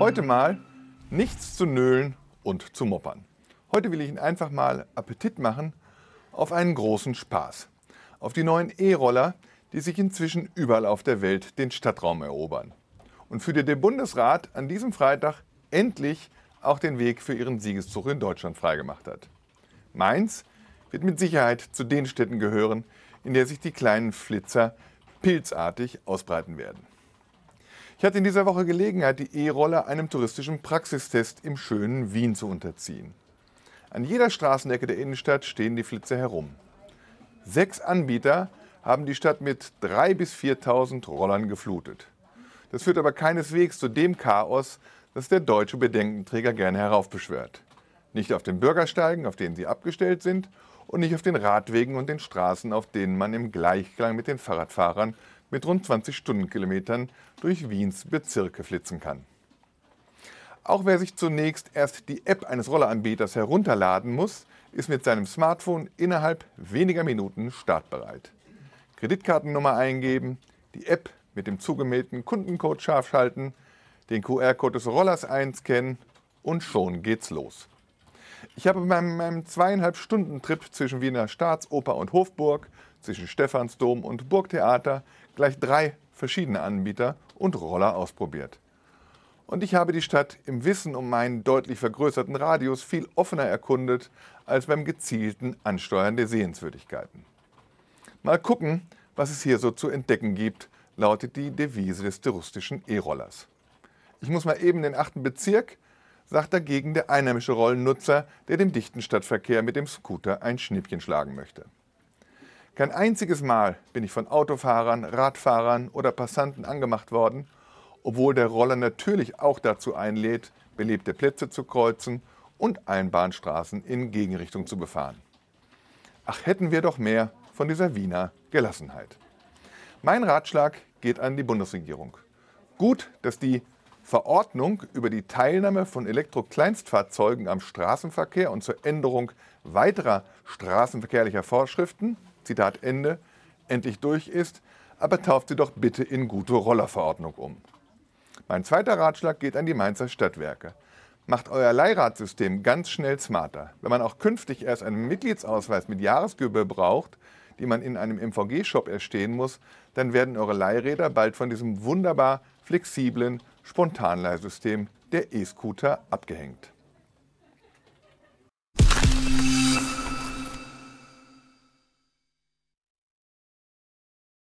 Heute mal nichts zu nölen und zu moppern. Heute will ich Ihnen einfach mal Appetit machen auf einen großen Spaß. Auf die neuen E-Roller, die sich inzwischen überall auf der Welt den Stadtraum erobern. Und für den Bundesrat an diesem Freitag endlich auch den Weg für ihren Siegeszug in Deutschland freigemacht hat. Mainz wird mit Sicherheit zu den Städten gehören, in der sich die kleinen Flitzer pilzartig ausbreiten werden. Ich hatte in dieser Woche Gelegenheit, die E-Roller einem touristischen Praxistest im schönen Wien zu unterziehen. An jeder Straßenecke der Innenstadt stehen die Flitzer herum. Sechs Anbieter haben die Stadt mit 3.000 bis 4.000 Rollern geflutet. Das führt aber keineswegs zu dem Chaos, das der deutsche Bedenkenträger gerne heraufbeschwört. Nicht auf den Bürgersteigen, auf denen sie abgestellt sind, und nicht auf den Radwegen und den Straßen, auf denen man im Gleichklang mit den Fahrradfahrern mit rund 20 Stundenkilometern durch Wiens Bezirke flitzen kann. Auch wer sich zunächst erst die App eines Rolleranbieters herunterladen muss, ist mit seinem Smartphone innerhalb weniger Minuten startbereit. Kreditkartennummer eingeben, die App mit dem zugemähten Kundencode scharf schalten, den QR-Code des Rollers einscannen und schon geht's los. Ich habe bei meinem zweieinhalb Stunden Trip zwischen Wiener Staatsoper und Hofburg zwischen Stephansdom und Burgtheater gleich drei verschiedene Anbieter und Roller ausprobiert. Und ich habe die Stadt im Wissen um meinen deutlich vergrößerten Radius viel offener erkundet als beim gezielten Ansteuern der Sehenswürdigkeiten. Mal gucken, was es hier so zu entdecken gibt, lautet die Devise des touristischen E-Rollers. Ich muss mal eben den achten Bezirk, sagt dagegen der einheimische Rollennutzer, der dem dichten Stadtverkehr mit dem Scooter ein Schnippchen schlagen möchte. Kein einziges Mal bin ich von Autofahrern, Radfahrern oder Passanten angemacht worden, obwohl der Roller natürlich auch dazu einlädt, belebte Plätze zu kreuzen und Einbahnstraßen in Gegenrichtung zu befahren. Ach, hätten wir doch mehr von dieser Wiener Gelassenheit. Mein Ratschlag geht an die Bundesregierung. Gut, dass die Verordnung über die Teilnahme von Elektrokleinstfahrzeugen am Straßenverkehr und zur Änderung weiterer straßenverkehrlicher Vorschriften Zitat Ende, endlich durch ist, aber tauft sie doch bitte in gute Rollerverordnung um. Mein zweiter Ratschlag geht an die Mainzer Stadtwerke. Macht euer Leihradsystem ganz schnell smarter. Wenn man auch künftig erst einen Mitgliedsausweis mit Jahresgebühr braucht, die man in einem MVG-Shop erstehen muss, dann werden eure Leihräder bald von diesem wunderbar flexiblen Spontanleihsystem der E-Scooter abgehängt.